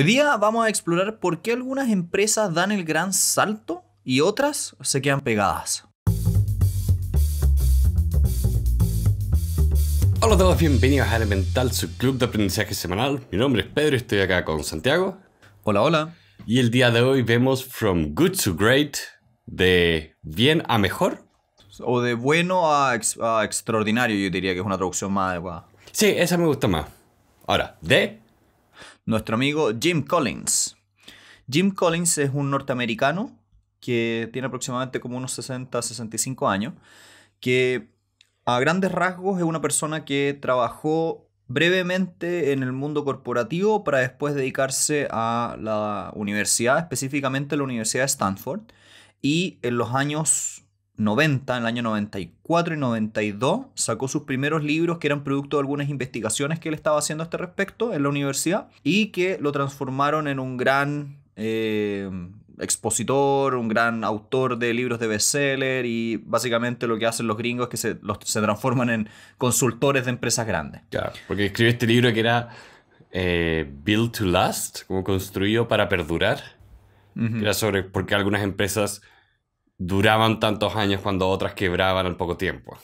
Hoy día vamos a explorar por qué algunas empresas dan el gran salto y otras se quedan pegadas. Hola a todos, bienvenidos a Elemental, su club de aprendizaje semanal. Mi nombre es Pedro y estoy acá con Santiago. Hola, hola. Y el día de hoy vemos From Good to Great, de bien a mejor. O de bueno a, a extraordinario, yo diría que es una traducción más adecuada. Sí, esa me gusta más. Ahora, de nuestro amigo Jim Collins. Jim Collins es un norteamericano que tiene aproximadamente como unos 60, 65 años, que a grandes rasgos es una persona que trabajó brevemente en el mundo corporativo para después dedicarse a la universidad, específicamente la Universidad de Stanford, y en los años 90, en el año 94 y 92, sacó sus primeros libros que eran producto de algunas investigaciones que él estaba haciendo a este respecto en la universidad y que lo transformaron en un gran eh, expositor, un gran autor de libros de bestseller y básicamente lo que hacen los gringos es que se, transforman en consultores de empresas grandes. Claro, porque escribió este libro que era eh, Built to Last, como construido para perdurar, era sobre porque algunas empresas duraban tantos años cuando otras quebraban al poco tiempo.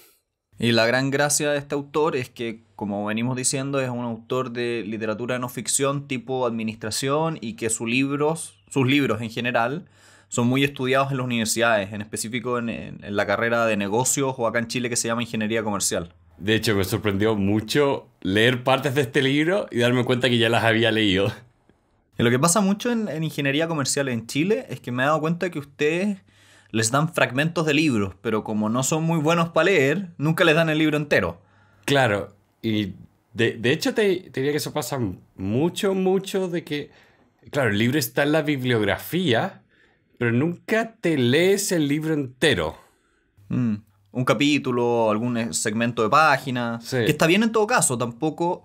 Y la gran gracia de este autor es que, como venimos diciendo, es un autor de literatura no ficción tipo administración y que sus libros, sus libros en general, son muy estudiados en las universidades, en específico en, la carrera de negocios o acá en Chile que se llama ingeniería comercial. De hecho, me sorprendió mucho leer partes de este libro y darme cuenta que ya las había leído. lo que pasa mucho en, en ingeniería comercial en Chile es que me he dado cuenta que ustedes les dan fragmentos de libros, pero como no son muy buenos para leer, nunca les dan el libro entero. Claro, y de, hecho te, diría que eso pasa mucho, mucho de que, claro, el libro está en la bibliografía, pero nunca te lees el libro entero. Mm, un capítulo, algún segmento de página, que está bien en todo caso, tampoco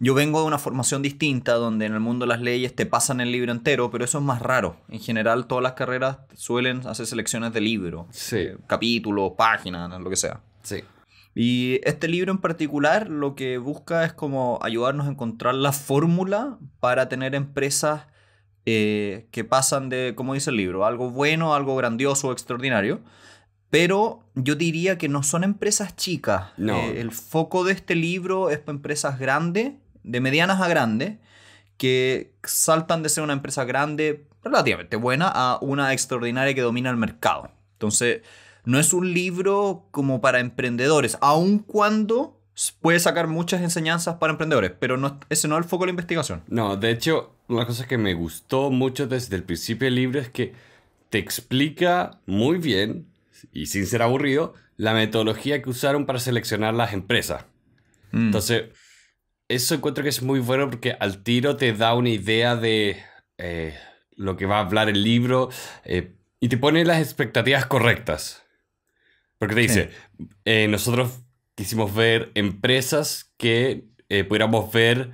yo vengo de una formación distinta donde en el mundo las leyes te pasan el libro entero, pero eso es más raro. En general todas las carreras suelen hacer selecciones de libro, sí. Eh, capítulos, páginas, lo que sea. Sí. Y este libro en particular lo que busca es como ayudarnos a encontrar la fórmula para tener empresas eh, que pasan de, como dice el libro, algo bueno, algo grandioso, extraordinario. Pero yo diría que no son empresas chicas. Eh, el foco de este libro es para empresas grandes de medianas a grandes, que saltan de ser una empresa grande, relativamente buena, a una extraordinaria que domina el mercado. Entonces, no es un libro como para emprendedores, aun cuando puede sacar muchas enseñanzas para emprendedores, pero no, ese no es el foco de la investigación. No, de hecho, una cosa que me gustó mucho desde el principio del libro es que te explica muy bien, y sin ser aburrido, la metodología que usaron para seleccionar las empresas. Mm. Entonces, eso encuentro que es muy bueno porque al tiro te da una idea de eh, lo que va a hablar el libro eh, y te pone las expectativas correctas. Porque te dice, eh, nosotros quisimos ver empresas que pudiéramos ver,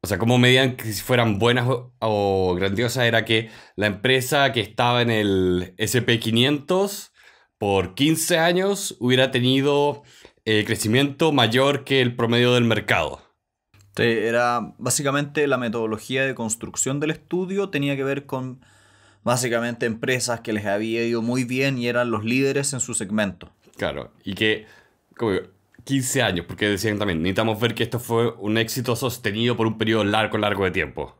o sea, cómo medían que si fueran buenas o, o grandiosas, era que la empresa que estaba en el SP500 por 15 años hubiera tenido crecimiento mayor que el promedio del mercado. Este, era básicamente la metodología de construcción del estudio tenía que ver con básicamente empresas que les había ido muy bien y eran los líderes en su segmento. Claro, y que como digo, 15 años, porque decían también, necesitamos ver que esto fue un éxito sostenido por un periodo largo, largo de tiempo.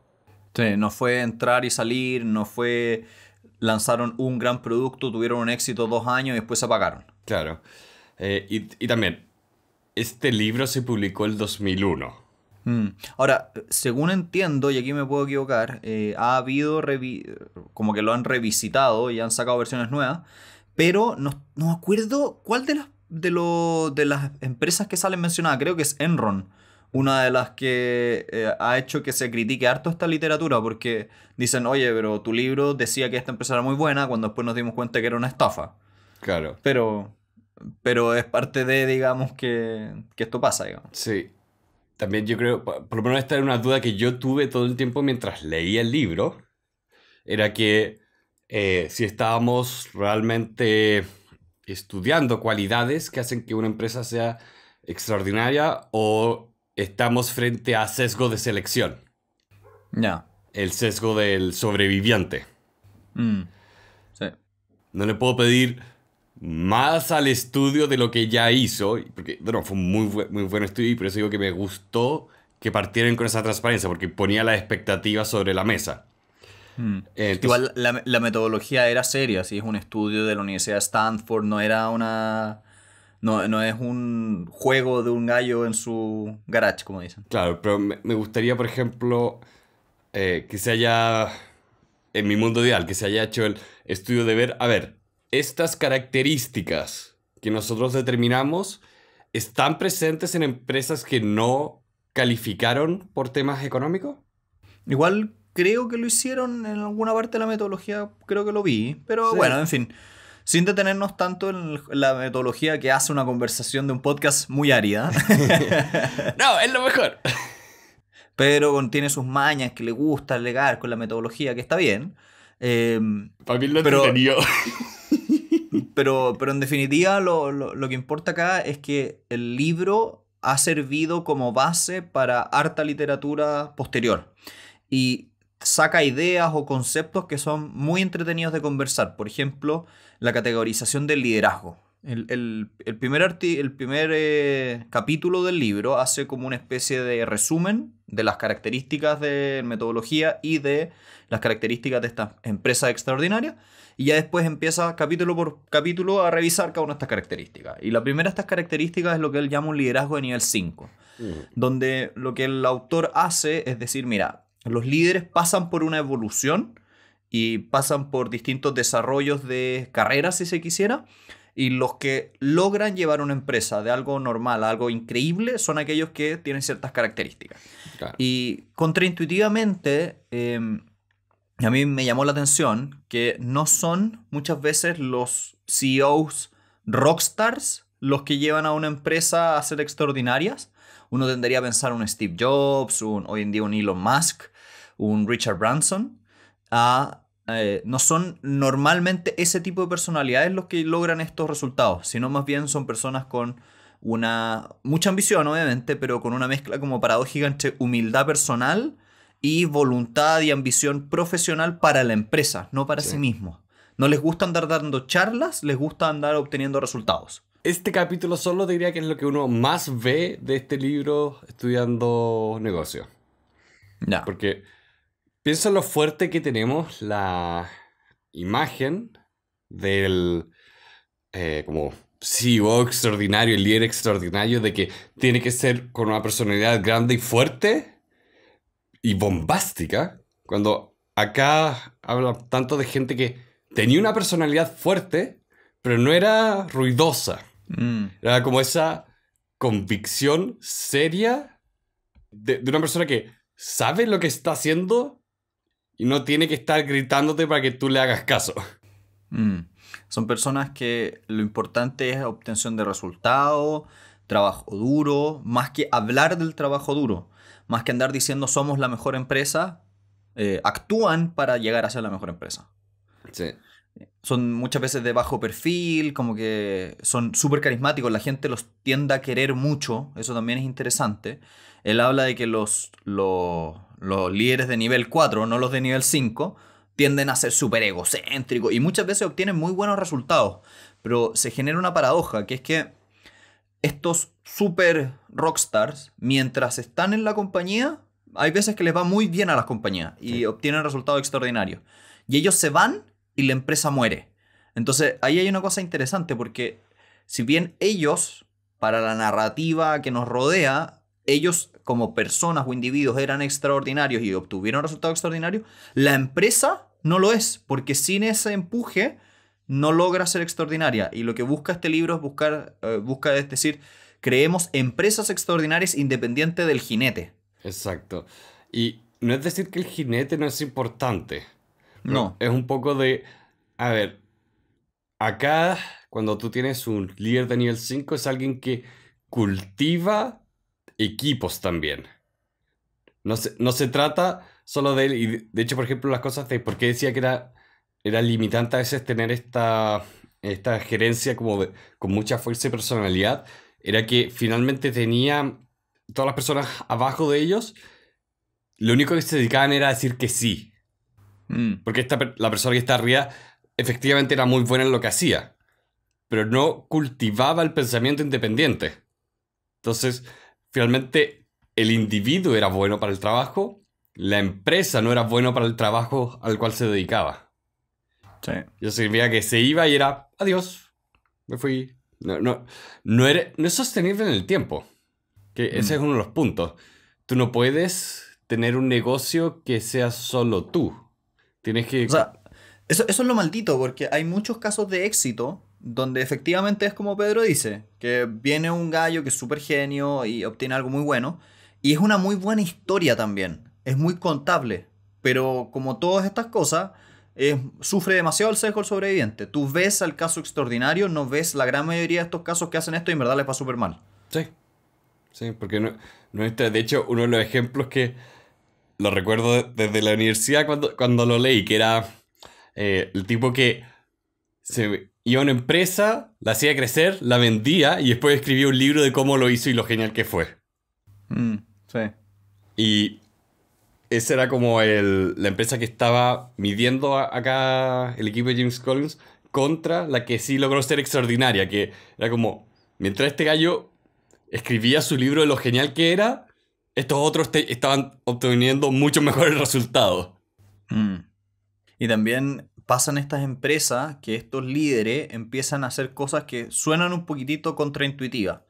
Sí, no fue entrar y salir, no fue lanzaron un gran producto, tuvieron un éxito dos años y después se apagaron. Claro. Eh, y, y también, este libro se publicó el 2001. Mm. Ahora, según entiendo, y aquí me puedo equivocar, eh, ha habido como que lo han revisitado y han sacado versiones nuevas, pero no, no acuerdo cuál de las, de, de las empresas que salen mencionadas, creo que es Enron una de las que eh, ha hecho que se critique harto esta literatura, porque dicen, oye, pero tu libro decía que esta empresa era muy buena, cuando después nos dimos cuenta que era una estafa. Claro. Pero, pero es parte de, digamos, que, que esto pasa, digamos. Sí también yo creo, por lo menos esta era una duda que yo tuve todo el tiempo mientras leía el libro, era que eh, si estábamos realmente estudiando cualidades que hacen que una empresa sea extraordinaria o estamos frente a sesgo de selección. Ya. El sesgo del sobreviviente. Mm, sí. No le puedo pedir más al estudio de lo que ya hizo, porque bueno, fue un muy, buen estudio y por eso digo que me gustó que partieran con esa transparencia, porque ponía la expectativa sobre la mesa. Hmm. Eh, Igual la, metodología era seria, si es un estudio de la Universidad de Stanford, no era una... No, es un juego de un gallo en su garage, como dicen. Claro, pero me, gustaría, por ejemplo, eh, que se haya, en mi mundo ideal, que se haya hecho el estudio de ver, a ver, estas características que nosotros determinamos están presentes en empresas que no calificaron por temas económicos? Igual creo que lo hicieron en alguna parte de la metodología, creo que lo vi, pero bueno, en fin. Sin detenernos tanto en la metodología que hace una conversación de un podcast muy árida. no, es lo mejor. Pero contiene sus mañas que le gusta alegar con la metodología, que está bien. Eh, lo pero, en definitiva lo, lo, lo que importa acá es que el libro ha servido como base para harta literatura posterior. Y saca ideas o conceptos que son muy entretenidos de conversar. Por ejemplo, la categorización del liderazgo. El, el, el primer, el primer eh, capítulo del libro hace como una especie de resumen de las características de metodología y de las características de esta empresa extraordinaria. Y ya después empieza capítulo por capítulo a revisar cada una de estas características. Y la primera de estas características es lo que él llama un liderazgo de nivel 5, mm. donde lo que el autor hace es decir, mira, los líderes pasan por una evolución y pasan por distintos desarrollos de carreras, si se quisiera, y los que logran llevar una empresa de algo normal a algo increíble son aquellos que tienen ciertas características. Y contraintuitivamente, em, a mí me llamó la atención que no son muchas veces los CEOs rockstars los que llevan a una empresa a ser extraordinarias. Uno tendría a pensar un Steve Jobs, hoy en día un Elon Musk, un Richard Branson, a eh, no son normalmente ese tipo de personalidades los que logran estos resultados, sino más bien son personas con una mucha ambición, obviamente, pero con una mezcla como paradójica entre humildad personal y voluntad y ambición profesional para la empresa, no para sí, mismo. No les gusta andar dando charlas, les gusta andar obteniendo resultados. Este capítulo solo diría que es lo que uno más ve de este libro estudiando negocios. Ya, Porque en lo fuerte que tenemos la imagen del eh, como CEO extraordinario, el líder extraordinario, de que tiene que ser con una personalidad grande y fuerte y bombástica. Cuando acá habla tanto de gente que tenía una personalidad fuerte, pero no era ruidosa. Mm. Era como esa convicción seria de una persona que sabe lo que está haciendo, y no tiene que estar gritándote para que tú le hagas caso. Mm. Son personas que lo importante es obtención de resultados, trabajo duro, más que hablar del trabajo duro, más que andar diciendo somos la mejor empresa, eh, actúan para llegar a ser la mejor empresa. Son muchas veces de bajo perfil, como que son súper carismáticos, la gente los tiende a querer mucho, eso también es interesante él habla de que los, los, líderes de nivel 4, no los de nivel 5, tienden a ser súper egocéntricos y muchas veces obtienen muy buenos resultados. Pero se genera una paradoja, que es que estos super rockstars, mientras están en la compañía, hay veces que les va muy bien a las compañías y obtienen resultados extraordinarios. Y ellos se van y la empresa muere. Entonces ahí hay una cosa interesante porque si bien ellos, para la narrativa que nos rodea, ellos como personas o individuos eran extraordinarios y obtuvieron resultados extraordinarios, la empresa no lo es, porque sin ese empuje no logra ser extraordinaria. Y lo que busca este libro es buscar, eh, busca, es decir, creemos empresas extraordinarias independiente del jinete. Exacto. Y no es decir que el jinete no es importante. No. Es un poco de, a ver, acá cuando tú tienes un líder de nivel 5 es alguien que cultiva equipos también. No se, no se trata solo de él. Y de hecho, por ejemplo, las cosas de por qué decía que era, era limitante a veces tener esta, esta gerencia como con mucha fuerza y personalidad, era que finalmente tenía todas las personas abajo de ellos, lo único que se dedicaban era a decir que sí. Mm. Porque esta, la persona que está arriba efectivamente era muy buena en lo que hacía, pero no cultivaba el pensamiento independiente. Entonces, finalmente el individuo era bueno para el trabajo, la empresa no era bueno para el trabajo al cual se dedicaba. Yo sabía que se iba y era, adiós, me fui. No, no, no, no es sostenible en el tiempo. Que ese es mm. uno de los puntos. Tú no puedes tener un negocio que sea solo tú. Tienes que... eso, eso es lo maldito, porque hay muchos casos de éxito donde efectivamente es como Pedro dice, que viene un gallo que es súper genio y obtiene algo muy bueno, y es una muy buena historia también, es muy contable, pero como todas estas cosas, sufre demasiado el sesgo el sobreviviente. Tú ves al caso extraordinario, no ves la gran mayoría de estos casos que hacen esto y en verdad les va súper mal. Sí, sí, porque no, no está, de hecho, uno de los ejemplos que lo recuerdo desde la universidad cuando, lo leí, que era eh, el tipo que se iba a una empresa, la hacía crecer, la vendía y después escribía un libro de cómo lo hizo y lo genial que fue. Mm, sí. Y esa era como la empresa que estaba midiendo acá el equipo de James Collins contra la que sí logró ser extraordinaria, que era como, mientras este gallo escribía su libro de lo genial que era, estos otros estaban obteniendo mucho mejores resultados. Mm. Y también pasan estas empresas que estos líderes empiezan a hacer cosas que suenan un poquitito contraintuitivas.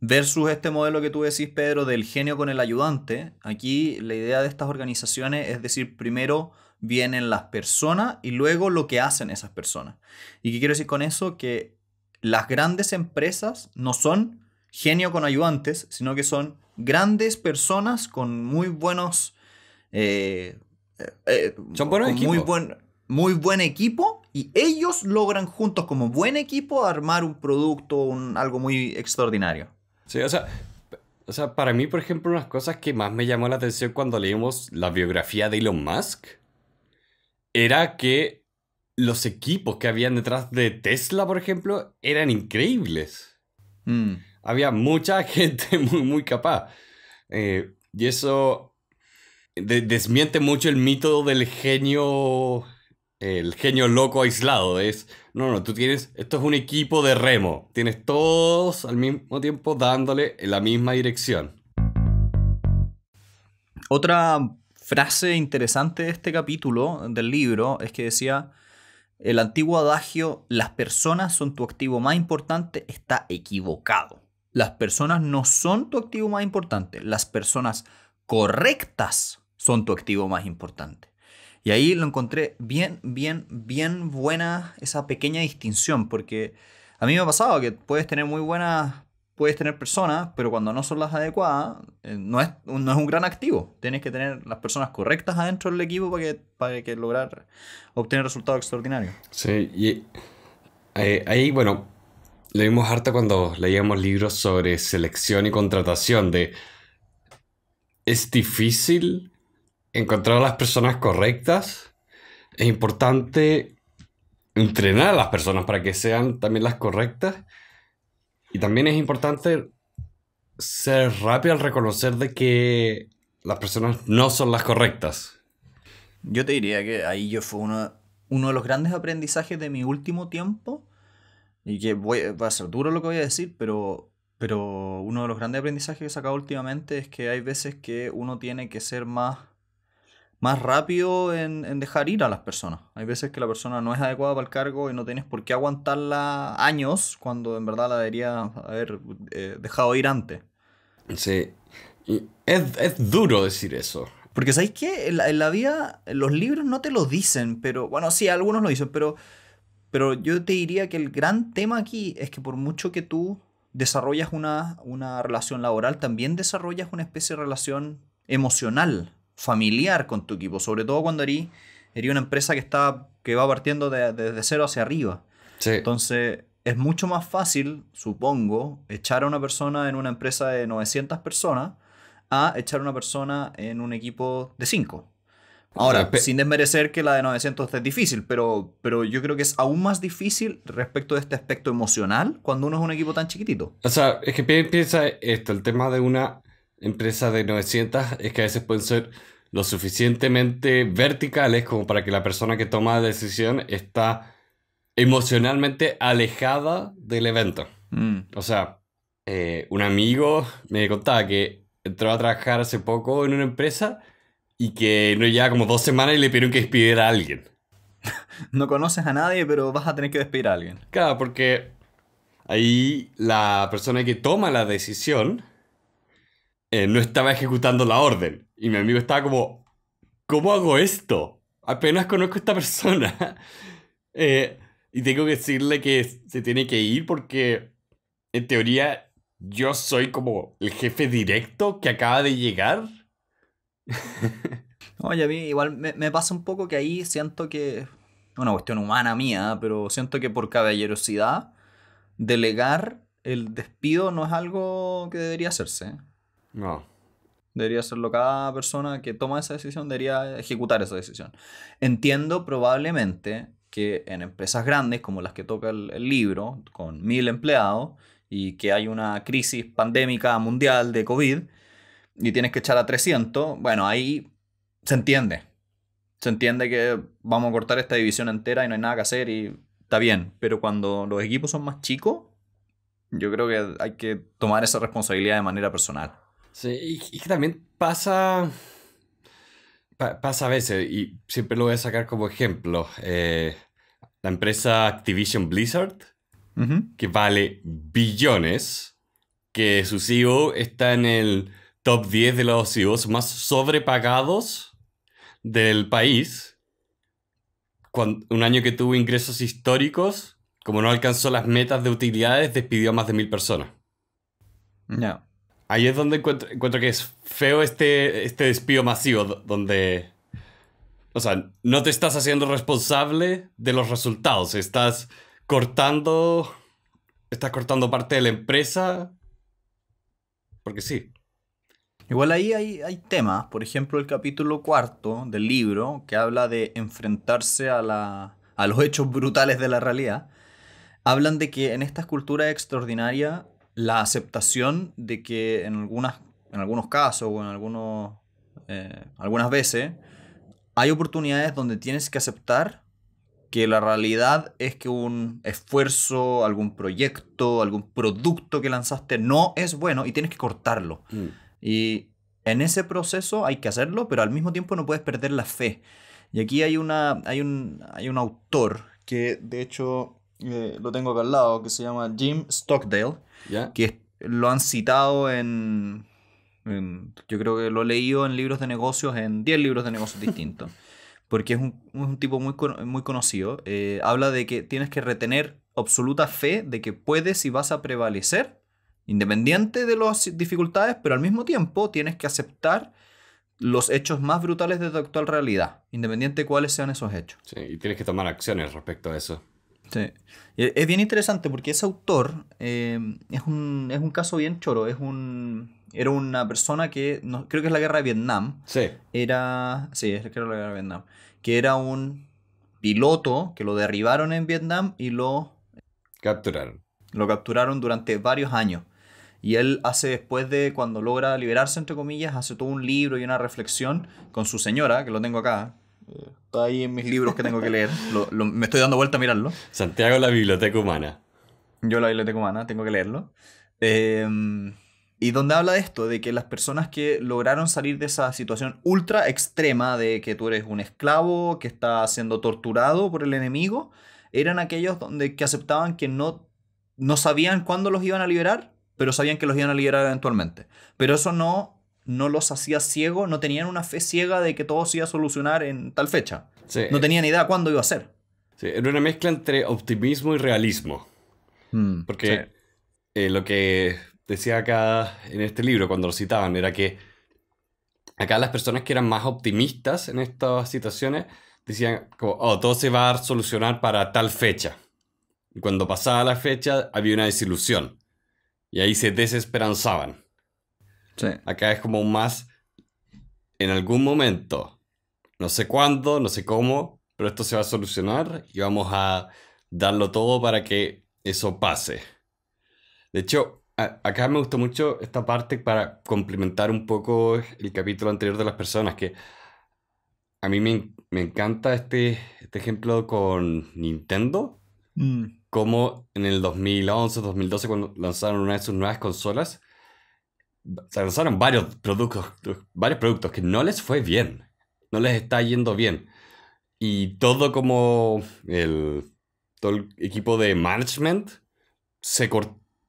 Versus este modelo que tú decís, Pedro, del genio con el ayudante, aquí la idea de estas organizaciones es decir, primero vienen las personas y luego lo que hacen esas personas. ¿Y qué quiero decir con eso? Que las grandes empresas no son genio con ayudantes, sino que son grandes personas con muy buenos... Eh, eh, eh, son buenos muy buen equipo y ellos logran juntos como buen equipo armar un producto, un, algo muy extraordinario. Sí, o sea, o sea, para mí, por ejemplo, las cosas que más me llamó la atención cuando leímos la biografía de Elon Musk era que los equipos que habían detrás de Tesla, por ejemplo, eran increíbles. Mm. Había mucha gente muy, muy capaz. Eh, y eso desmiente mucho el mito del genio el genio loco aislado. Es, no, no, tú tienes, esto es un equipo de remo. Tienes todos al mismo tiempo dándole la misma dirección. Otra frase interesante de este capítulo del libro es que decía, el antiguo adagio, las personas son tu activo más importante, está equivocado. Las personas no son tu activo más importante, las personas correctas son tu activo más importante. Y ahí lo encontré bien, bien, bien buena esa pequeña distinción, porque a mí me ha pasado que puedes tener muy buenas, puedes tener personas, pero cuando no son las adecuadas, eh, no, es, es un gran activo. Tienes que tener las personas correctas adentro del equipo para que, para que lograr obtener resultados extraordinarios. Sí, y ahí, ahí bueno, leímos harta cuando leíamos libros sobre selección y contratación, de es difícil encontrar a las personas correctas. Es importante entrenar a las personas para que sean también las correctas. Y también es importante ser rápido al reconocer de que las personas no son las correctas. Yo te diría que ahí yo fue uno, de los grandes aprendizajes de mi último tiempo. Y que voy, va a ser duro lo que voy a decir, pero, pero uno de los grandes aprendizajes que he sacado últimamente es que hay veces que uno tiene que ser más más rápido en, dejar ir a las personas. Hay veces que la persona no es adecuada para el cargo y no tienes por qué aguantarla años cuando en verdad la debería haber eh, dejado ir antes. Sí. Es, duro decir eso. Porque ¿sabes que En la, vida los libros no te lo dicen, pero bueno, sí, algunos lo dicen, pero, pero yo te diría que el gran tema aquí es que por mucho que tú desarrollas una, una relación laboral, también desarrollas una especie de relación emocional familiar con tu equipo, sobre todo cuando era una empresa que, estaba que va partiendo desde cero hacia arriba. Entonces, es mucho más fácil, supongo, echar a una persona en una empresa de 900 personas a echar a una persona en un equipo de 5. Ahora, sin desmerecer que la de 900 es difícil, pero, pero yo creo que es aún más difícil respecto de este aspecto emocional cuando uno es un equipo tan chiquitito. O sea, es que piensa esto, el tema de una empresas de 900 es que a veces pueden ser lo suficientemente verticales como para que la persona que toma la decisión está emocionalmente alejada del evento. Mm. O sea, eh, un amigo me contaba que entró a trabajar hace poco en una empresa y que no lleva como dos semanas y le pidieron que despidiera a alguien. No conoces a nadie, pero vas a tener que despedir a alguien. Claro, porque ahí la persona que toma la decisión eh, no estaba ejecutando la orden. Y mi amigo estaba como, ¿cómo hago esto? Apenas conozco a esta persona. Eh, y tengo que decirle que se tiene que ir porque, en teoría, yo soy como el jefe directo que acaba de llegar. Oye, a mí igual me, me pasa un poco que ahí siento que, una cuestión humana mía, pero siento que por caballerosidad, delegar el despido no es algo que debería hacerse. No. Debería serlo cada persona que toma esa decisión, debería ejecutar esa decisión. Entiendo probablemente que en empresas grandes como las que toca el, libro, con mil empleados, y que hay una crisis pandémica mundial de COVID, y tienes que echar a 300, bueno, ahí se entiende. Se entiende que vamos a cortar esta división entera y no hay nada que hacer y está bien. Pero cuando los equipos son más chicos, yo creo que hay que tomar esa responsabilidad de manera personal. Sí, y, también pasa, pasa a veces, y siempre lo voy a sacar como ejemplo, eh, la empresa Activision Blizzard, que vale billones, que su CEO está en el top 10 de los CEOs más sobrepagados del país, cuando, un año que tuvo ingresos históricos, como no alcanzó las metas de utilidades, despidió a más de mil personas. No. Ahí es donde encuentro, que es feo este, este despido masivo, donde... O sea, no te estás haciendo responsable de los resultados, estás cortando... Estás cortando parte de la empresa. Porque sí. Igual ahí hay, hay temas, por ejemplo el capítulo cuarto del libro que habla de enfrentarse a, a los hechos brutales de la realidad, hablan de que en estas culturas extraordinarias la aceptación de que en, algunas, en algunos casos o en algunos, eh, algunas veces hay oportunidades donde tienes que aceptar que la realidad es que un esfuerzo, algún proyecto, algún producto que lanzaste no es bueno y tienes que cortarlo. Mm. Y en ese proceso hay que hacerlo, pero al mismo tiempo no puedes perder la fe. Y aquí hay, una, hay, un, hay un autor que de hecho eh, lo tengo acá al lado, que se llama Jim Stockdale, que lo han citado en, Yo creo que lo he leído en libros de negocios, en 10 libros de negocios distintos, porque es un, tipo muy, muy conocido. Eh, habla de que tienes que retener absoluta fe de que puedes y vas a prevalecer, independiente de las dificultades, pero al mismo tiempo tienes que aceptar los hechos más brutales de tu actual realidad, independiente de cuáles sean esos hechos. Sí, y tienes que tomar acciones respecto a eso. Sí. Es bien interesante porque ese autor eh, es, un, caso bien choro. Es un, era una persona que, no, creo que es la guerra de Vietnam. Sí. Era, sí, la guerra de Vietnam. Que era un piloto que lo derribaron en Vietnam y lo... Capturaron. Lo capturaron durante varios años. Y él hace después de cuando logra liberarse, entre comillas, hace todo un libro y una reflexión con su señora, que lo tengo acá, Está ahí en mis libros que tengo que leer. me estoy dando vuelta a mirarlo. Santiago, la biblioteca humana. Yo, la biblioteca humana, tengo que leerlo. Em, y donde habla de esto, de que las personas que lograron salir de esa situación ultra extrema de que tú eres un esclavo, que está siendo torturado por el enemigo, eran aquellos donde, que aceptaban que no, no sabían cuándo los iban a liberar, pero sabían que los iban a liberar eventualmente. Pero eso no no los hacía ciego, no tenían una fe ciega de que todo se iba a solucionar en tal fecha. No tenían idea cuándo iba a ser. era una mezcla entre optimismo y realismo. Mm, Porque eh, lo que decía acá en este libro, cuando lo citaban, era que acá las personas que eran más optimistas en estas situaciones decían como, oh, todo se va a solucionar para tal fecha. Y cuando pasaba la fecha había una desilusión. Y ahí se desesperanzaban. Acá es como más en algún momento, no sé cuándo, no sé cómo, pero esto se va a solucionar y vamos a darlo todo para que eso pase. De hecho, acá me gustó mucho esta parte para complementar un poco el capítulo anterior de las personas, que a mí me, encanta este, este ejemplo con Nintendo, mm. como en el 2011, 2012, cuando lanzaron una de sus nuevas consolas, se lanzaron varios productos, varios productos que no les fue bien, no les está yendo bien. Y todo como el, todo el equipo de management, se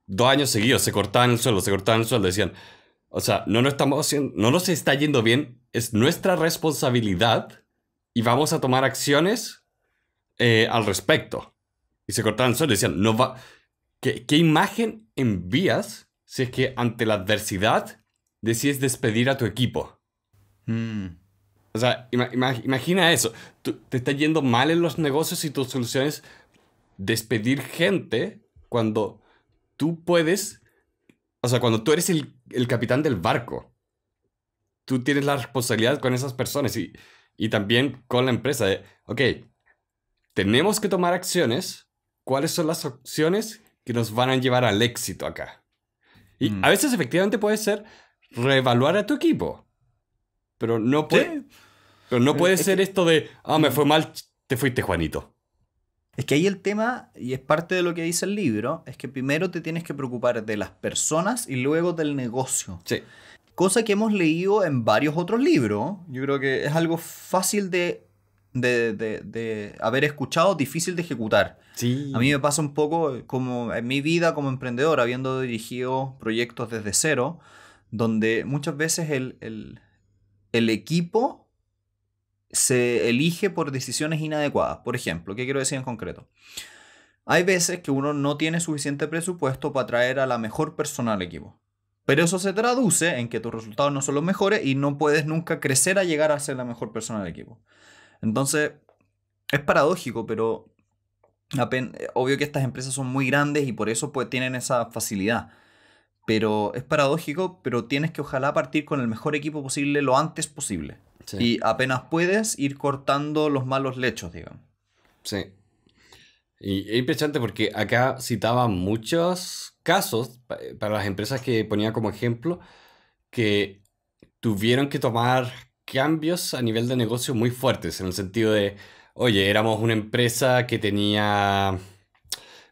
dos años seguidos, se cortaban el suelo se cortaban el decían, o sea, no, nos estamos haciendo, no nos está yendo bien, es nuestra responsabilidad y vamos a tomar acciones eh, al respecto. Y se cortaban el suelo decían, no va, ¿qué, qué imagen envías? si es que ante la adversidad decides despedir a tu equipo. Mm. O sea, imagina eso. te está yendo mal en los negocios y tu solución es despedir gente cuando tú puedes, o sea, cuando tú eres el, capitán del barco. Tú tienes la responsabilidad con esas personas y, también con la empresa. ok, tenemos que tomar acciones. ¿Cuáles son las acciones que nos van a llevar al éxito acá? Y mm. a veces efectivamente puede ser reevaluar a tu equipo. Pero no puede, pero no puede ser esto de, ah, me mm. fue mal, te fuiste, Juanito. Es que ahí el tema, y es parte de lo que dice el libro, es que primero te tienes que preocupar de las personas y luego del negocio. Sí. Cosa que hemos leído en varios otros libros. Yo creo que es algo fácil de de, haber escuchado, difícil de ejecutar. Sí. A mí me pasa un poco como en mi vida como emprendedor, habiendo dirigido proyectos desde cero, donde muchas veces el, el equipo se elige por decisiones inadecuadas. Por ejemplo, ¿qué quiero decir en concreto? Hay veces que uno no tiene suficiente presupuesto para traer a la mejor persona al equipo. Pero eso se traduce en que tus resultados no son los mejores y no puedes nunca crecer a llegar a ser la mejor persona del equipo. Entonces, es paradójico, pero eh, obvio que estas empresas son muy grandes y por eso pues, tienen esa facilidad. Pero es paradójico, pero tienes que ojalá partir con el mejor equipo posible lo antes posible. Y apenas puedes ir cortando los malos lechos, digamos. Sí. Y es impresionante porque acá citaba muchos casos eh, para las empresas que ponía como ejemplo que tuvieron que tomar cambios a nivel de negocio muy fuertes, en el sentido de, oye, éramos una empresa que tenía,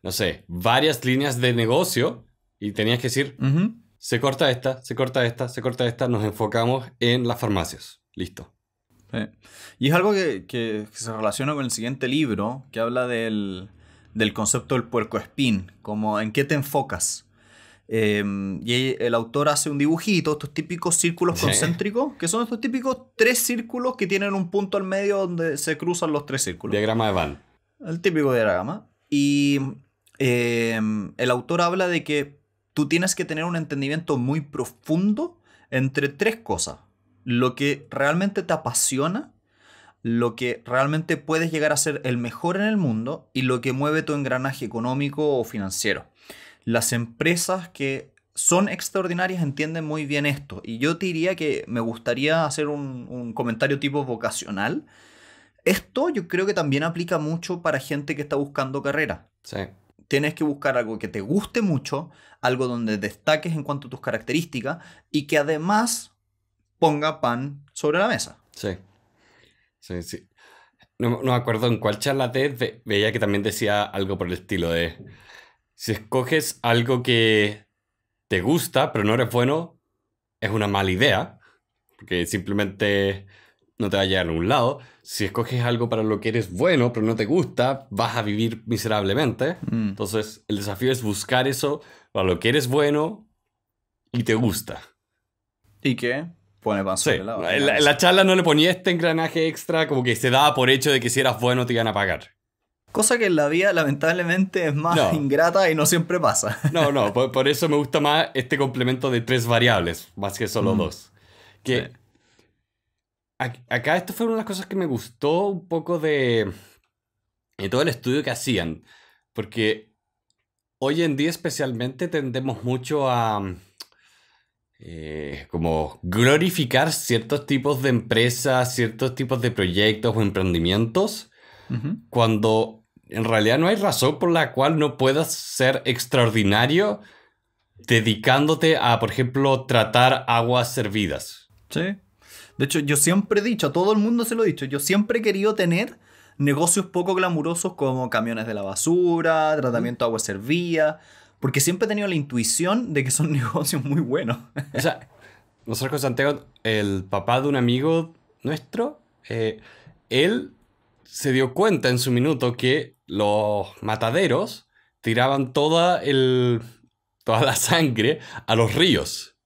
no sé, varias líneas de negocio y tenías que decir, se corta esta, se corta esta, se corta esta, nos enfocamos en las farmacias. Listo. Y es algo que, se relaciona con el siguiente libro, que habla del, concepto del puerco como en qué te enfocas. Em, y el autor hace un dibujito, estos típicos círculos concéntricos, que son estos típicos tres círculos que tienen un punto al medio donde se cruzan los tres círculos. Diagrama de Van. El típico diagrama. Y em, el autor habla de que tú tienes que tener un entendimiento muy profundo entre tres cosas. Lo que realmente te apasiona, lo que realmente puedes llegar a ser el mejor en el mundo y lo que mueve tu engranaje económico o financiero las empresas que son extraordinarias entienden muy bien esto. Y yo te diría que me gustaría hacer un, comentario tipo vocacional. Esto yo creo que también aplica mucho para gente que está buscando carrera. Sí. Tienes que buscar algo que te guste mucho, algo donde destaques en cuanto a tus características y que además ponga pan sobre la mesa. Sí. Sí, sí. No, me no acuerdo en cuál charla te veía que también decía algo por el estilo de si escoges algo que te gusta, pero no eres bueno, es una mala idea, porque simplemente no te va a llegar a un lado. Si escoges algo para lo que eres bueno, pero no te gusta, vas a vivir miserablemente. Mm. Entonces, el desafío es buscar eso para lo que eres bueno y te gusta. ¿Y qué? Pone pan sobre La, la, charla no le ponía este engranaje extra, como que se daba por hecho de que si eras bueno te iban a pagar. Cosa que en la vida lamentablemente es más ingrata y no siempre pasa. No, no, por, eso me gusta más este complemento de tres variables, más que solo mm. dos. Que acá esto fue una de las cosas que me gustó un poco de, todo el estudio que hacían, porque hoy en día especialmente tendemos mucho a eh, como glorificar ciertos tipos de empresas, ciertos tipos de proyectos o emprendimientos, cuando en realidad no hay razón por la cual no puedas ser extraordinario dedicándote a, por ejemplo, tratar aguas servidas. Sí. De hecho, yo siempre he dicho, a todo el mundo se lo he dicho, yo siempre he querido tener negocios poco glamurosos como camiones de la basura, tratamiento de agua servida, porque siempre he tenido la intuición de que son negocios muy buenos. O sea, nosotros con Santiago, el papá de un amigo nuestro, eh, él se dio cuenta en su minuto que los mataderos tiraban toda, el, toda la sangre a los ríos.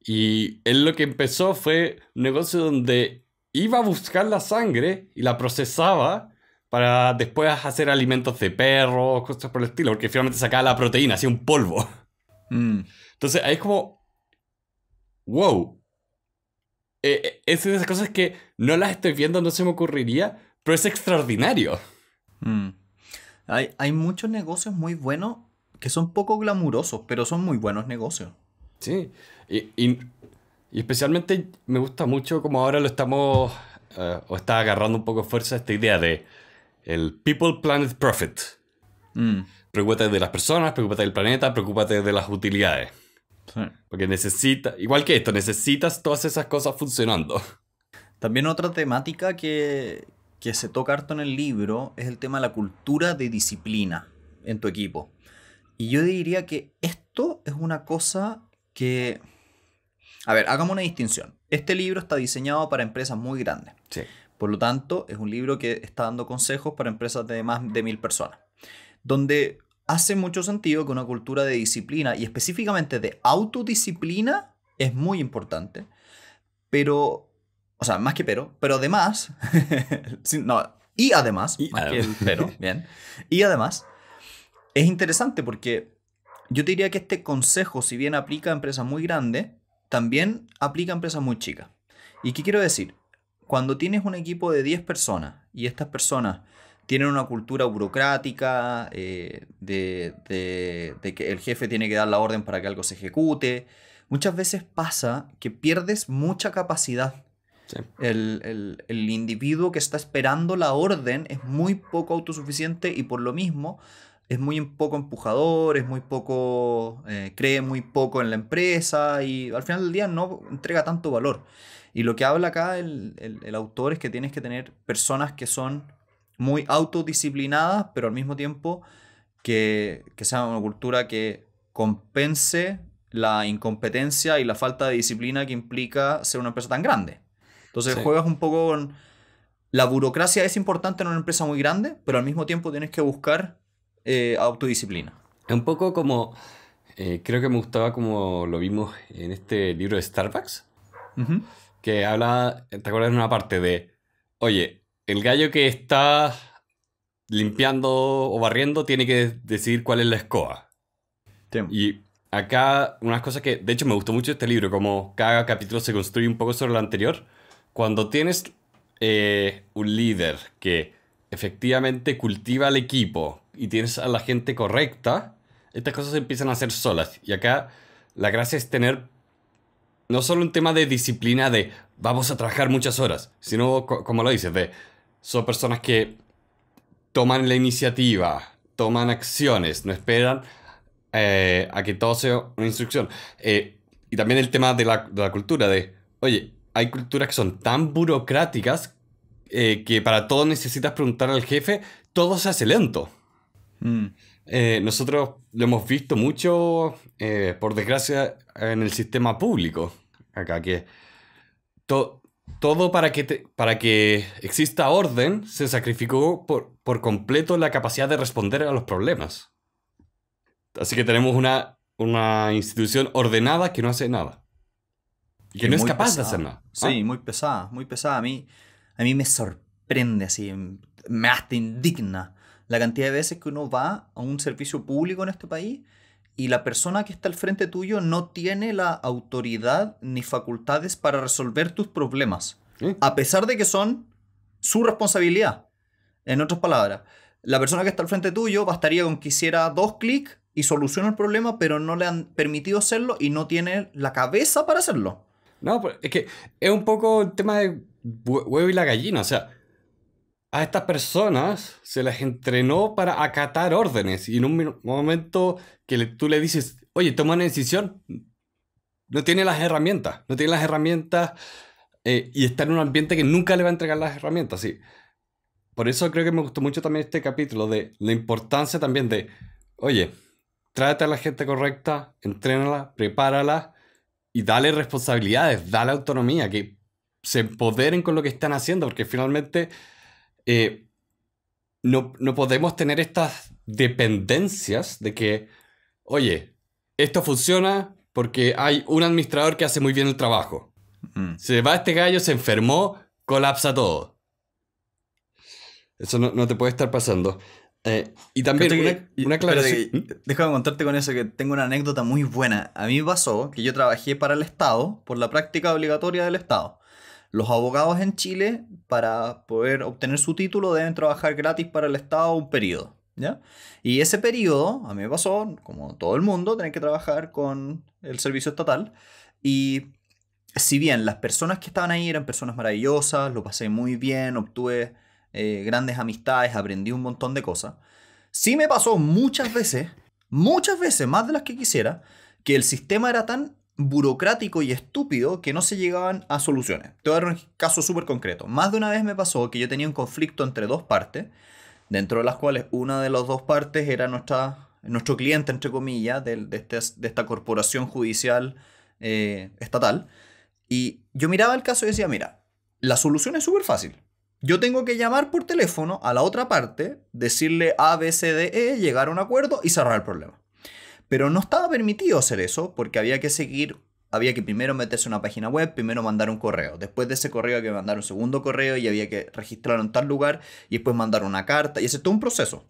Y él lo que empezó fue un negocio donde iba a buscar la sangre y la procesaba para después hacer alimentos de perros, cosas por el estilo, porque finalmente sacaba la proteína, hacía un polvo. Mm. Entonces ahí es como, wow. Eh, eh, es de esas cosas que no las estoy viendo, no se me ocurriría, pero es extraordinario. Mm. Hay, muchos negocios muy buenos que son poco glamurosos, pero son muy buenos negocios. Sí, y, especialmente me gusta mucho como ahora lo estamos, eh, o está agarrando un poco fuerza esta idea de el People, Planet, Profit. Mm. Preocúpate de las personas, preocúpate del planeta, preocúpate de las utilidades. Sí. Porque necesitas, igual que esto, necesitas todas esas cosas funcionando. También otra temática que, que se toca harto en el libro es el tema de la cultura de disciplina en tu equipo. Y yo diría que esto es una cosa que... A ver, hagamos una distinción. Este libro está diseñado para empresas muy grandes. Sí. Por lo tanto, es un libro que está dando consejos para empresas de más de mil personas. Donde hace mucho sentido que una cultura de disciplina y específicamente de autodisciplina es muy importante. Pero o sea, más que pero, pero además. no, y además. pero, bien. Y además, es interesante porque yo te diría que este consejo, si bien aplica a empresas muy grandes, también aplica a empresas muy chicas. ¿Y qué quiero decir? Cuando tienes un equipo de 10 personas y estas personas tienen una cultura burocrática, eh, de, de, que el jefe tiene que dar la orden para que algo se ejecute, muchas veces pasa que pierdes mucha capacidad el, el, el, individuo que está esperando la orden es muy poco autosuficiente y por lo mismo es muy poco empujador, es muy poco, eh, cree muy poco en la empresa y al final del día no entrega tanto valor. Y lo que habla acá el, el autor es que tienes que tener personas que son muy autodisciplinadas, pero al mismo tiempo que, que sea una cultura que compense la incompetencia y la falta de disciplina que implica ser una empresa tan grande. Entonces juegas un poco con... La burocracia es importante en una empresa muy grande, pero al mismo tiempo tienes que buscar eh, autodisciplina. Es Un poco como... Eh, creo que me gustaba como lo vimos en este libro de Starbucks, que habla, ¿te acuerdas en una parte de, oye, el gallo que está limpiando o barriendo tiene que decidir cuál es la escoba. Y acá unas cosas que, de hecho, me gustó mucho este libro, como cada capítulo se construye un poco sobre lo anterior, cuando tienes eh, un líder que efectivamente cultiva el equipo y tienes a la gente correcta, estas cosas empiezan a hacer solas. Y acá la gracia es tener no solo un tema de disciplina de vamos a trabajar muchas horas, sino como lo dices, de son personas que toman la iniciativa, toman acciones, no esperan eh, a que todo sea una instrucción. Eh, y también el tema de la, de la cultura, de, oye, hay culturas que son tan burocráticas eh, que para todo necesitas preguntar al jefe, todo se hace lento. Mm. Eh, nosotros lo hemos visto mucho, eh, por desgracia, en el sistema público. Acá que todo para que, para que exista orden se sacrificó por, por completo la capacidad de responder a los problemas. Así que tenemos una, una institución ordenada que no hace nada. Y que, no es capaz de hacerlo. Sí, muy pesada, muy pesada. A mí, a mí me sorprende, así, me hasta indigna la cantidad de veces que uno va a un servicio público en este país y la persona que está al frente tuyo no tiene la autoridad ni facultades para resolver tus problemas, a pesar de que son su responsabilidad. En otras palabras, la persona que está al frente tuyo bastaría con que hiciera dos clics y soluciona el problema, pero no le han permitido hacerlo y no tiene la cabeza para hacerlo. No, pues, es que es un poco el tema de huevo y la gallina. O sea, a estas personas se las entrenó para acatar órdenes. Y en un momento que tú le dices, oye, toma una decisión, no tiene las herramientas. No tiene las herramientas eh, y está en un ambiente que nunca le va a entregar las herramientas. Sí. Por eso creo que me gustó mucho también este capítulo de la importancia también de, oye, tráete a la gente correcta, entrénala, prepárala y dale responsabilidades, dale autonomía, que se empoderen con lo que están haciendo, porque finalmente eh, no, podemos tener estas dependencias de que, oye, esto funciona porque hay un administrador que hace muy bien el trabajo. Mm. Se va este gallo, se enfermó, colapsa todo. Eso no te puede estar pasando. Eh, y también una, una de contarte con eso que tengo una anécdota muy buena. A mí me pasó que yo trabajé para el Estado por la práctica obligatoria del Estado. Los abogados en Chile, para poder obtener su título, deben trabajar gratis para el Estado un periodo. ¿ya? Y ese periodo, a mí me pasó, como todo el mundo, tener que trabajar con el servicio estatal. Y si bien las personas que estaban ahí eran personas maravillosas, lo pasé muy bien, obtuve eh, grandes amistades, aprendí un montón de cosas. Sí me pasó muchas veces, muchas veces, más de las que quisiera, que el sistema era tan burocrático y estúpido que no se llegaban a soluciones. Te voy a dar un caso súper concreto. Más de una vez me pasó que yo tenía un conflicto entre dos partes, dentro de las cuales una de las dos partes era nuestra, nuestro cliente, entre comillas, de, este, de, esta corporación judicial eh, estatal. Y yo miraba el caso y decía, mira, la solución es súper fácil. Yo tengo que llamar por teléfono a la otra parte, decirle A, B, C, D, E, llegar a un acuerdo y cerrar el problema. Pero no estaba permitido hacer eso porque había que seguir, había que primero meterse en una página web, primero mandar un correo. Después de ese correo hay que mandar un segundo correo y había que registrar en tal lugar y después mandar una carta. Y ese es todo un proceso.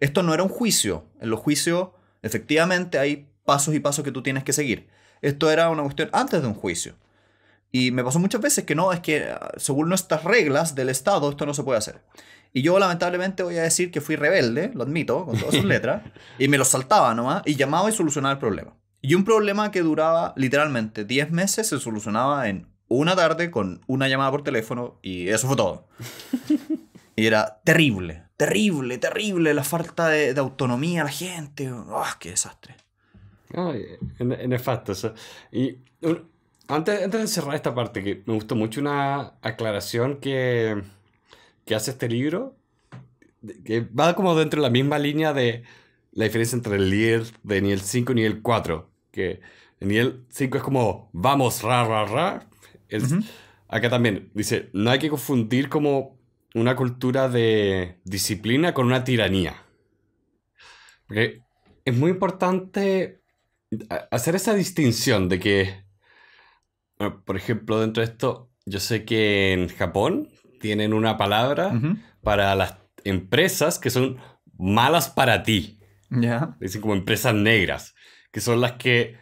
Esto no era un juicio. En los juicios, efectivamente, hay pasos y pasos que tú tienes que seguir. Esto era una cuestión antes de un juicio. Y me pasó muchas veces que no, es que ah, según nuestras reglas del Estado esto no se puede hacer. Y yo lamentablemente voy a decir que fui rebelde, lo admito, con todas sus letras, y me lo saltaba nomás, y llamaba y solucionaba el problema. Y un problema que duraba literalmente 10 meses se solucionaba en una tarde con una llamada por teléfono y eso fue todo. Y era terrible, terrible, terrible la falta de, autonomía a la gente. ¡Ah, qué desastre! Ay, efecto eso. Y antes, antes de cerrar esta parte, que me gustó mucho una aclaración que, que hace este libro, que va como dentro de la misma línea de la diferencia entre el líder de nivel 5 y nivel 4. Que el nivel 5 es como vamos, ra, ra, ra. Acá también dice, no hay que confundir como una cultura de disciplina con una tiranía. es muy importante hacer esa distinción de que por ejemplo, dentro de esto, yo sé que en Japón tienen una palabra para las empresas que son malas para ti. Ya. Dicen como empresas negras, que son las que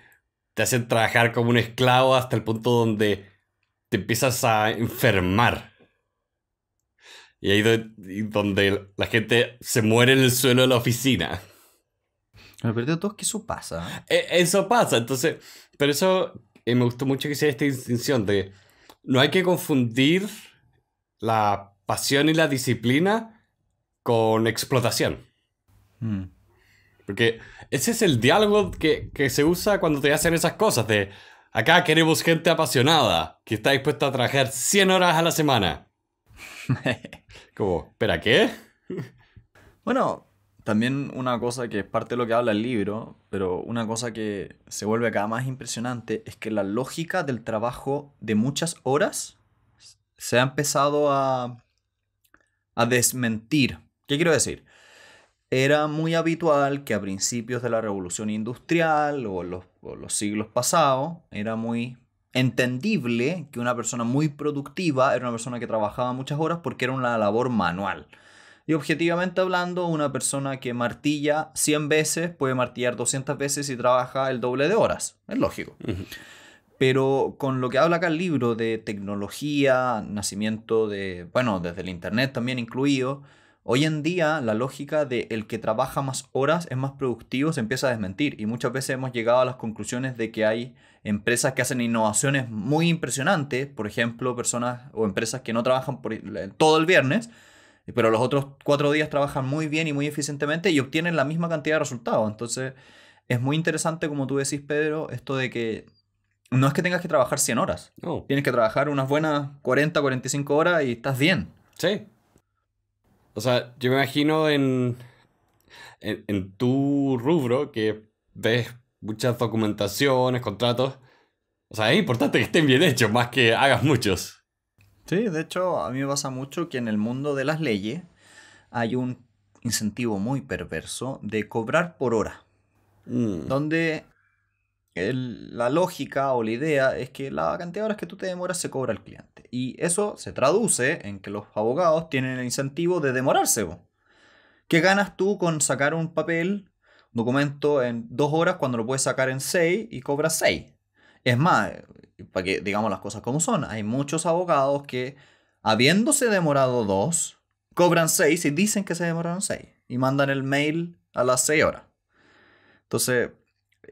te hacen trabajar como un esclavo hasta el punto donde te empiezas a enfermar. Y ahí donde la gente se muere en el suelo de la oficina. Pero todo es que eso pasa. ¿ah? E-, eso pasa, entonces, pero eso y me gustó mucho que hiciera esta distinción de no hay que confundir la pasión y la disciplina con explotación. Mm. Porque ese es el diálogo que, se usa cuando te hacen esas cosas de acá queremos gente apasionada que está dispuesta a trabajar 100 horas a la semana. Como, ¿espera qué? bueno, también una cosa que es parte de lo que habla el libro, pero una cosa que se vuelve cada más impresionante es que la lógica del trabajo de muchas horas se ha empezado a, desmentir. ¿Qué quiero decir? Era muy habitual que a principios de la revolución industrial o los, o los siglos pasados, era muy entendible que una persona muy productiva era una persona que trabajaba muchas horas porque era una labor manual y objetivamente hablando, una persona que martilla 100 veces puede martillar 200 veces y trabaja el doble de horas. Es lógico. Pero con lo que habla acá el libro de tecnología, nacimiento de, bueno, desde el Internet también incluido, hoy en día la lógica de el que trabaja más horas es más productivo se empieza a desmentir y muchas veces hemos llegado a las conclusiones de que hay empresas que hacen innovaciones muy impresionantes, por ejemplo, personas o empresas que no trabajan por, todo el viernes, pero los otros cuatro días trabajan muy bien y muy eficientemente y obtienen la misma cantidad de resultados. Entonces, es muy interesante, como tú decís, Pedro, esto de que no es que tengas que trabajar 100 horas. no Tienes que trabajar unas buenas 40, 45 horas y estás bien. Sí. O sea, yo me imagino en, en, en tu rubro que ves muchas documentaciones, contratos. O sea, es importante que estén bien hechos, más que hagas muchos. Sí, de hecho, a mí me pasa mucho que en el mundo de las leyes hay un incentivo muy perverso de cobrar por hora. Mm. Donde la lógica o la idea es que la cantidad de horas que tú te demoras se cobra al cliente. Y eso se traduce en que los abogados tienen el incentivo de demorarse. ¿Qué ganas tú con sacar un papel, un documento en dos horas cuando lo puedes sacar en seis y cobras seis? Es más, para que digamos las cosas como son, hay muchos abogados que, habiéndose demorado dos, cobran seis y dicen que se demoraron seis y mandan el mail a las seis horas. Entonces,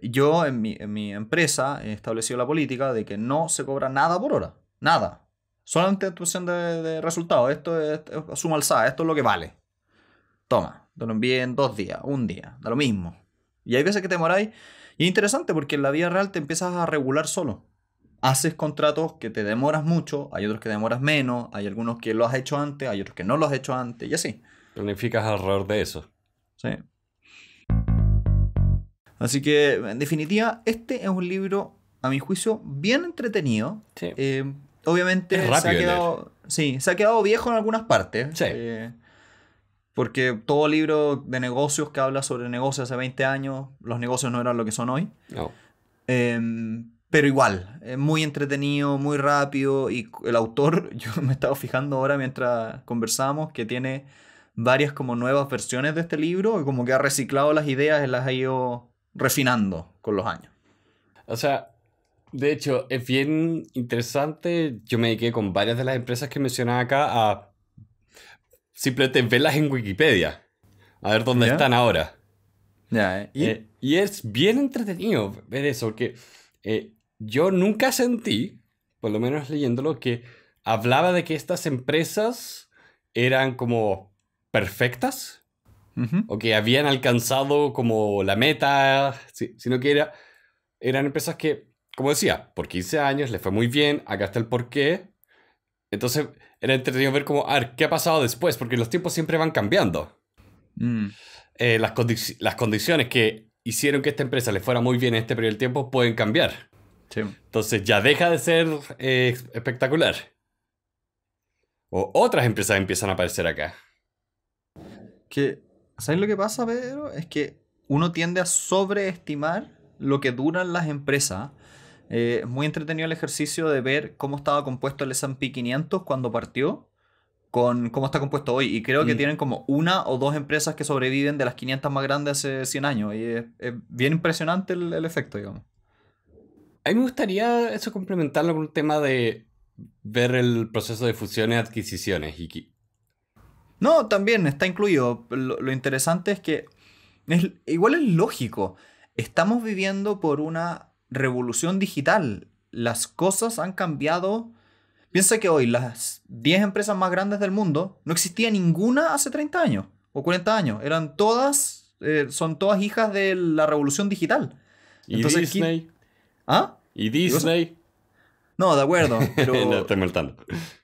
yo en mi, empresa he establecido la política de que no se cobra nada por hora, nada. Solamente en de, de resultados. Esto es, es suma alzada, esto es lo que vale. Toma, te lo envíen en dos días, un día, da lo mismo. Y hay veces que te demoráis. Y es interesante porque en la vida real te empiezas a regular solo haces contratos que te demoras mucho, hay otros que demoras menos, hay algunos que lo has hecho antes, hay otros que no lo has hecho antes, y así. Planificas alrededor de eso. Sí. Así que, en definitiva, este es un libro, a mi juicio, bien entretenido. Sí. Eh, obviamente se, ha quedado, viejo en algunas partes. Sí. Eh, porque todo libro de negocios que habla sobre negocios hace 20 años, los negocios no eran lo que son hoy. No. Em, pero igual, es muy entretenido, muy rápido. Y el autor, yo me estado fijando ahora mientras conversamos, que tiene varias como nuevas versiones de este libro, y como que ha reciclado las ideas y las ha ido refinando con los años. O sea, de hecho, es bien interesante. Yo me dediqué con varias de las empresas que mencionaba acá a simplemente verlas en Wikipedia. A ver dónde están ahora. Eh, eh, ¿y? es bien entretenido ver eso, porque eh, yo nunca sentí, por lo menos leyéndolo, que hablaba de que estas empresas eran como perfectas o que habían alcanzado como la meta, sino que eran empresas que, como decía, por 15 años le fue muy bien, acá está el porqué. Entonces era entretenido ver como, ¿qué ha pasado después? Porque los tiempos siempre van cambiando. Mm. Eh, las, condiciones que hicieron que esta empresa le fuera muy bien en este periodo de tiempo pueden cambiar. Entonces ya deja de ser eh, espectacular. O otras empresas empiezan a aparecer acá. Que, ¿Sabes lo que pasa, Pedro? Es que uno tiende a sobreestimar lo que duran las empresas. Eh, es muy entretenido el ejercicio de ver cómo estaba compuesto el S&P 500 cuando partió con cómo está compuesto hoy. Y creo que mm. tienen como una o dos empresas que sobreviven de las 500 más grandes hace 100 años. Y es, bien impresionante el, el efecto, digamos. A mí me gustaría eso complementarlo con un tema de ver el proceso de fusiones y adquisiciones, Iki. No, también está incluido. Lo, interesante es que igual es lógico. Estamos viviendo por una revolución digital. Las cosas han cambiado. Piensa que hoy las 10 empresas más grandes del mundo no existía ninguna hace 30 años o 40 años. Eran todas, eh, son todas hijas de la revolución digital. ¿Y Disney? ¿Ah? ¿Y Disney? No, de acuerdo. Pero,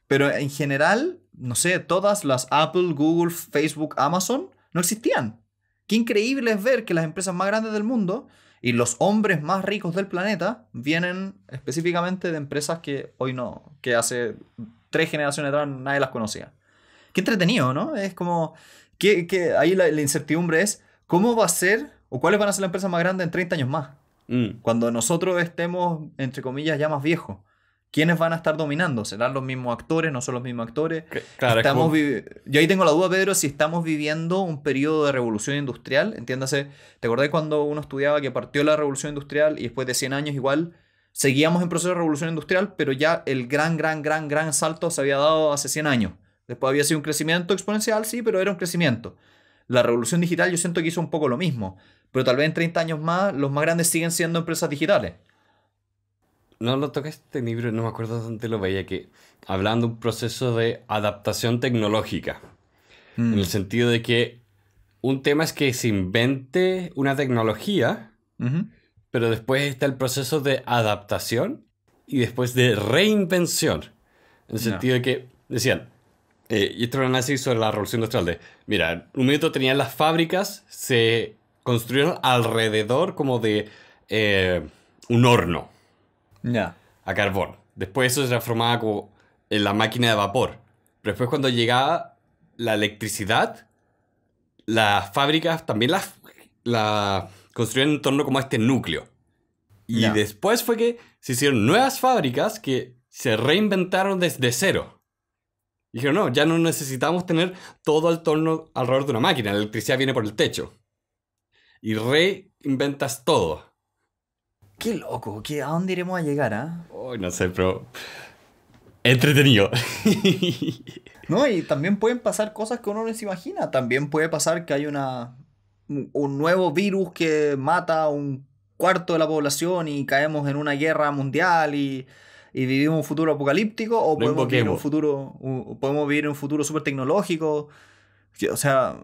Pero en general, no sé, todas las Apple, Google, Facebook, Amazon no existían. Qué increíble es ver que las empresas más grandes del mundo y los hombres más ricos del planeta vienen específicamente de empresas que hoy no, que hace tres generaciones atrás nadie las conocía. Qué entretenido, ¿no? Es como que, ahí la, la incertidumbre es cómo va a ser o cuáles van a ser las empresas más grandes en 30 años más. Mm. Cuando nosotros estemos, entre comillas, ya más viejos, ¿quiénes van a estar dominando? ¿Serán los mismos actores? ¿No son los mismos actores? estamos viviendo Yo ahí tengo la duda, Pedro, si estamos viviendo un periodo de revolución industrial. Entiéndase, ¿te acordás cuando uno estudiaba que partió la revolución industrial y después de 100 años igual seguíamos en proceso de revolución industrial, pero ya el gran, gran, gran, gran salto se había dado hace 100 años? Después había sido un crecimiento exponencial, sí, pero era un crecimiento. La revolución digital yo siento que hizo un poco lo mismo pero tal vez en 30 años más los más grandes siguen siendo empresas digitales. No lo toca este libro, no me acuerdo dónde lo veía, que hablando un proceso de adaptación tecnológica, mm. en el sentido de que un tema es que se invente una tecnología, pero después está el proceso de adaptación y después de reinvención, en el sentido de que, decían, eh, y esto análisis sobre la revolución industrial, de, mira, un minuto tenían las fábricas, se construyeron alrededor como de eh, un horno a carbón. Después eso se transformaba como en la máquina de vapor. Pero después cuando llegaba la electricidad, las fábricas también las, la construyeron en torno como a este núcleo. Y después fue que se hicieron nuevas fábricas que se reinventaron desde cero. Dijeron, no, ya no necesitamos tener todo el torno alrededor de una máquina, la electricidad viene por el techo y reinventas todo. Qué loco, ¿qué, ¿a dónde iremos a llegar? ah? ¿eh? no sé, pero entretenido. no, y también pueden pasar cosas que uno no se imagina. También puede pasar que hay una un nuevo virus que mata un cuarto de la población y caemos en una guerra mundial y, vivimos un futuro apocalíptico o podemos vivir un futuro podemos vivir un futuro súper tecnológico. O sea,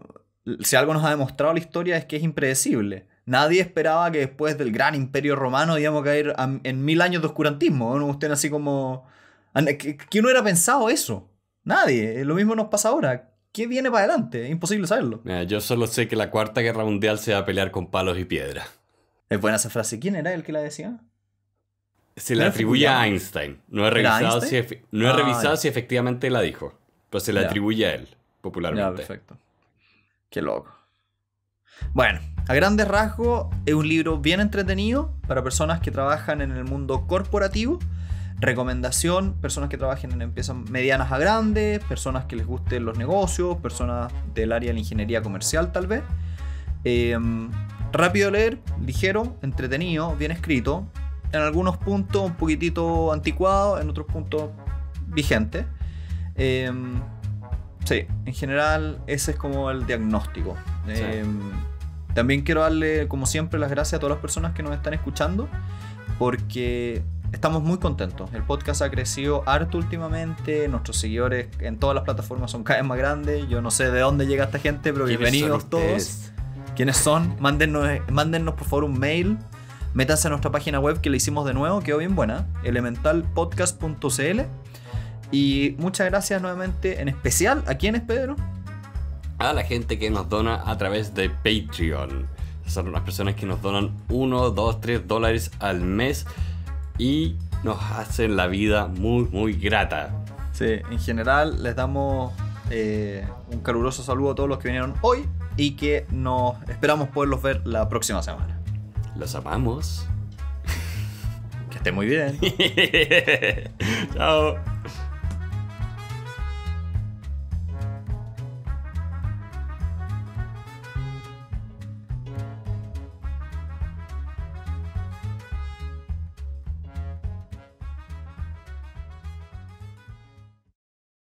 si algo nos ha demostrado la historia es que es impredecible. Nadie esperaba que después del gran imperio romano íbamos a caer en mil años de oscurantismo. ¿no? Usted así como... ¿Quién era pensado eso? Nadie. Eh, lo mismo nos pasa ahora. ¿Qué viene para adelante? Es imposible saberlo. yo solo sé que la Cuarta Guerra Mundial se va a pelear con palos y piedras. Es buena esa frase. ¿Quién era el que la decía? Se la atribuye a Einstein. No he revisado, si, no ah, revisado si, efectivamente la dijo, pero se la atribuye a él, popularmente. perfecto. Qué loco. Bueno, a grandes rasgos es un libro bien entretenido para personas que trabajan en el mundo corporativo. Recomendación, personas que trabajen en empresas medianas a grandes, personas que les gusten los negocios, personas del área de la ingeniería comercial tal vez. Em, rápido leer, ligero, entretenido, bien escrito. En algunos puntos un poquitito anticuado, en otros puntos vigente. Em, Sí, en general ese es como el diagnóstico. Em, también quiero darle, como siempre, las gracias a todas las personas que nos están escuchando, porque estamos muy contentos. El podcast ha crecido harto últimamente, nuestros seguidores en todas las plataformas son cada vez más grandes. Yo no sé de dónde llega esta gente, pero bienvenidos todos. ¿Quiénes son? Mándennos, mándennos por favor un mail. Métanse a nuestra página web que le hicimos de nuevo, quedó bien buena, elementalpodcast.cl y muchas gracias nuevamente, en especial a quienes, Pedro. A la gente que nos dona a través de Patreon. Son las personas que nos donan 1, 2, 3 dólares al mes y nos hacen la vida muy, muy grata. Sí, en general les damos eh, un caluroso saludo a todos los que vinieron hoy y que nos esperamos poderlos ver la próxima semana. Los amamos. que esté muy bien. Chao.